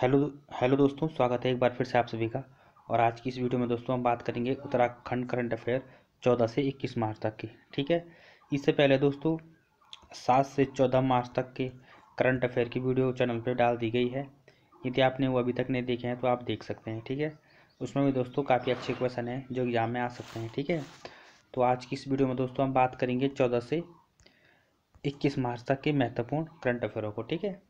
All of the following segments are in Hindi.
हेलो हेलो दोस्तों स्वागत है एक बार फिर से आप सभी का और आज की इस वीडियो में दोस्तों हम बात करेंगे उत्तराखंड करंट अफेयर 14 से 21 मार्च तक की ठीक है इससे पहले दोस्तों 7 से 14 मार्च तक के करंट अफेयर की वीडियो चैनल पर डाल दी गई है यदि आपने वो अभी तक नहीं देखे हैं तो आप देख सकते हैं ठीक है उसमें भी दोस्तों काफ़ी अच्छे क्वेश्चन हैं जो एग्ज़ाम में आ सकते हैं ठीक है तो आज की इस वीडियो में दोस्तों हम बात करेंगे चौदह से इक्कीस मार्च तक के महत्वपूर्ण करंट अफेयरों को ठीक है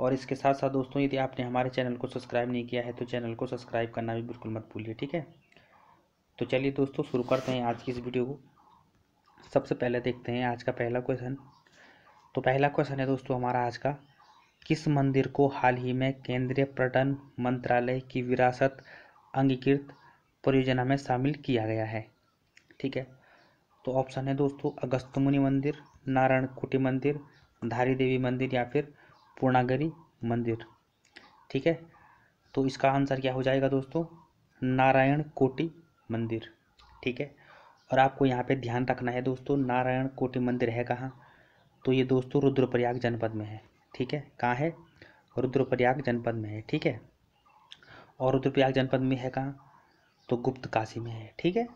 और इसके साथ साथ दोस्तों यदि आपने हमारे चैनल को सब्सक्राइब नहीं किया है तो चैनल को सब्सक्राइब करना भी बिल्कुल मत भूलिए ठीक है तो चलिए दोस्तों शुरू करते हैं आज की इस वीडियो को सबसे पहले देखते हैं आज का पहला क्वेश्चन तो पहला क्वेश्चन है दोस्तों हमारा आज का किस मंदिर को हाल ही में केंद्रीय पर्यटन मंत्रालय की विरासत अंगीकृत परियोजना में शामिल किया गया है ठीक है तो ऑप्शन है दोस्तों अगस्त मुनि मंदिर नारायण कुटी मंदिर धारी देवी मंदिर या फिर पूर्णागिरी मंदिर ठीक है तो इसका आंसर क्या हो जाएगा दोस्तों नारायण कोटि मंदिर ठीक है और आपको यहाँ पे ध्यान रखना है दोस्तों नारायण कोटि मंदिर है कहाँ तो ये दोस्तों रुद्रप्रयाग जनपद में है ठीक है कहाँ है रुद्रप्रयाग जनपद में है ठीक है और रुद्रप्रयाग जनपद में है कहाँ तो गुप्त काशी में है ठीक है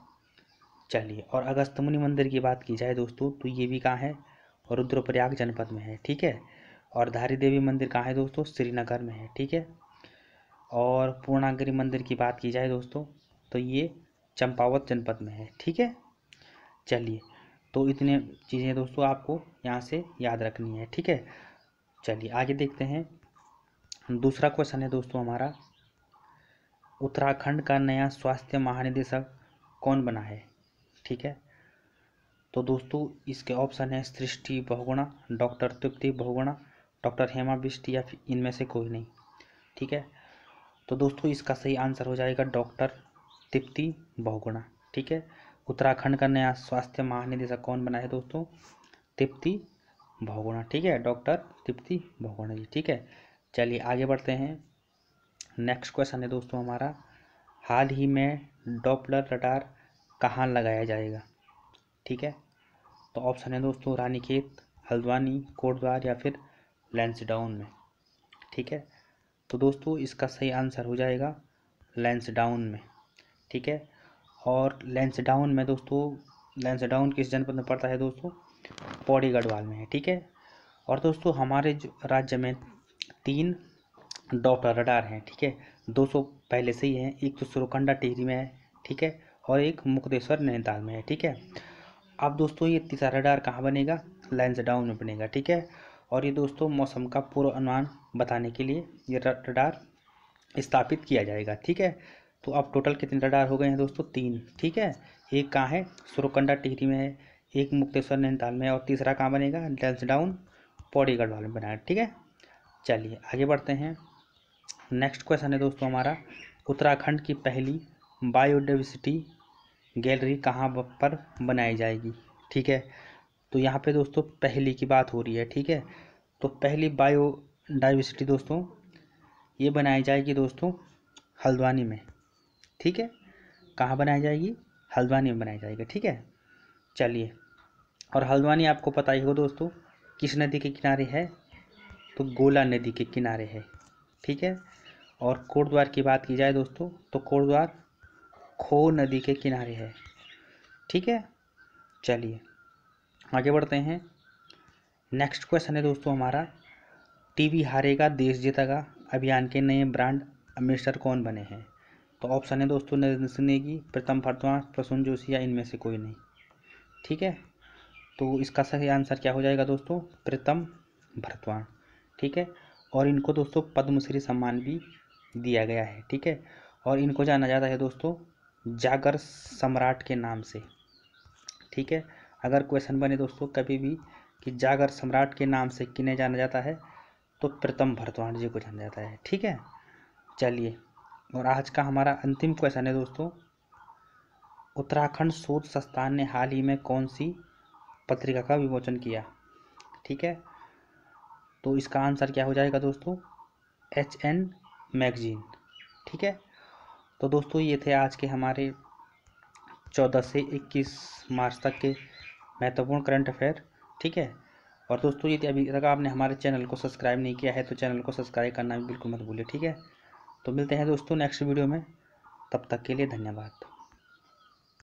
चलिए और अगस्त मुनि मंदिर की बात की जाए दोस्तों तो ये भी कहाँ है रुद्रप्रयाग जनपद में है ठीक है और धारी देवी मंदिर कहाँ है दोस्तों श्रीनगर में है ठीक है और पूर्णागिरी मंदिर की बात की जाए दोस्तों तो ये चंपावत जनपद में है ठीक है चलिए तो इतने चीज़ें दोस्तों आपको यहाँ से याद रखनी है ठीक है चलिए आगे देखते हैं दूसरा क्वेश्चन है दोस्तों हमारा उत्तराखंड का नया स्वास्थ्य महानिदेशक कौन बना है ठीक है तो दोस्तों इसके ऑप्शन है सृष्टि बहुगुणा डॉक्टर तृप्ति बहुगुणा डॉक्टर हेमा बिस्ट या इनमें से कोई नहीं ठीक है तो दोस्तों इसका सही आंसर हो जाएगा डॉक्टर तिप्ति बहुगुणा ठीक है उत्तराखंड का नया स्वास्थ्य महानिदेशक कौन बना है दोस्तों तिप्ति बहुगुणा ठीक है डॉक्टर तिप्ति बहुगुणा जी ठीक है चलिए आगे बढ़ते हैं नेक्स्ट क्वेश्चन है दोस्तों हमारा हाल ही में डॉपलर रडार कहाँ लगाया जाएगा ठीक है तो ऑप्शन है दोस्तों रानीखेत हल्द्वानी कोटद्वार या फिर लेंसडाउन में ठीक है तो दोस्तों इसका सही आंसर हो जाएगा लेंसडाउन में ठीक है और लेंसडाउन में दोस्तों लेंसडाउन किस जनपद में पड़ता है दोस्तों पौड़ी गढ़वाल में है ठीक है और दोस्तों हमारे राज्य में तीन डॉप्टर रडार हैं ठीक है दो सौ पहले से ही हैं एक तो सुरुकंडा टिहरी में है ठीक है और एक मुक्तेश्वर नैनीताल में है ठीक है अब दोस्तों ये तीसरा रडार कहाँ बनेगा लेंसडाउन में बनेगा ठीक है और ये दोस्तों मौसम का पूर्व अनुमान बताने के लिए ये रडार स्थापित किया जाएगा ठीक है तो अब टोटल कितने रडार हो गए हैं दोस्तों तीन ठीक है एक कहाँ है सुरकंडा टिहरी में है एक मुक्तेश्वर नैनीताल में है और तीसरा कहाँ बनेगा डेल्स डाउन पौड़ी गढ़वाल में बनाया ठीक है चलिए आगे बढ़ते हैं नेक्स्ट क्वेश्चन है दोस्तों हमारा उत्तराखंड की पहली बायोडाइवर्सिटी गैलरी कहाँ पर बनाई जाएगी ठीक है तो यहाँ पे दोस्तों पहली की बात हो रही है ठीक है तो पहली बायो डाइवर्सिटी दोस्तों ये बनाई जाएगी दोस्तों हल्द्वानी में ठीक है कहाँ बनाई जाएगी हल्द्वानी में बनाई जाएगी ठीक है चलिए और हल्द्वानी आपको पता ही हो दोस्तों किस नदी के किनारे है तो गोला नदी के किनारे है ठीक है और कोटद्वार की बात की जाए दोस्तों तो कोटद्वार खो नदी के किनारे है ठीक है चलिए आगे बढ़ते हैं नेक्स्ट क्वेश्चन है दोस्तों हमारा टीवी हारेगा देश जीतेगा अभियान के नए ब्रांड अम्बेसडर कौन बने हैं तो ऑप्शन है दोस्तों नरेंद्र सिंह नेगी प्रथम भारद्वाज प्रसून जोशी या इनमें से कोई नहीं ठीक है तो इसका सही आंसर क्या हो जाएगा दोस्तों प्रथम भरतवाण ठीक है और इनको दोस्तों पद्मश्री सम्मान भी दिया गया है ठीक है और इनको जाना जाता है दोस्तों जागर सम्राट के नाम से ठीक है अगर क्वेश्चन बने दोस्तों कभी भी कि जागर सम्राट के नाम से किन्हें जाना जाता है तो प्रथम भरतवाण जी को जाना जाता है ठीक है चलिए और आज का हमारा अंतिम क्वेश्चन है दोस्तों उत्तराखंड शोध संस्थान ने हाल ही में कौन सी पत्रिका का विमोचन किया ठीक है तो इसका आंसर क्या हो जाएगा दोस्तों एच एन मैगजीन ठीक है तो दोस्तों ये थे आज के हमारे चौदह से इक्कीस मार्च तक के महत्वपूर्ण करंट अफेयर ठीक है और दोस्तों यदि अभी तक आपने हमारे चैनल को सब्सक्राइब नहीं किया है तो चैनल को सब्सक्राइब करना भी बिल्कुल मत भूलिए ठीक है तो मिलते हैं दोस्तों नेक्स्ट वीडियो में तब तक के लिए धन्यवाद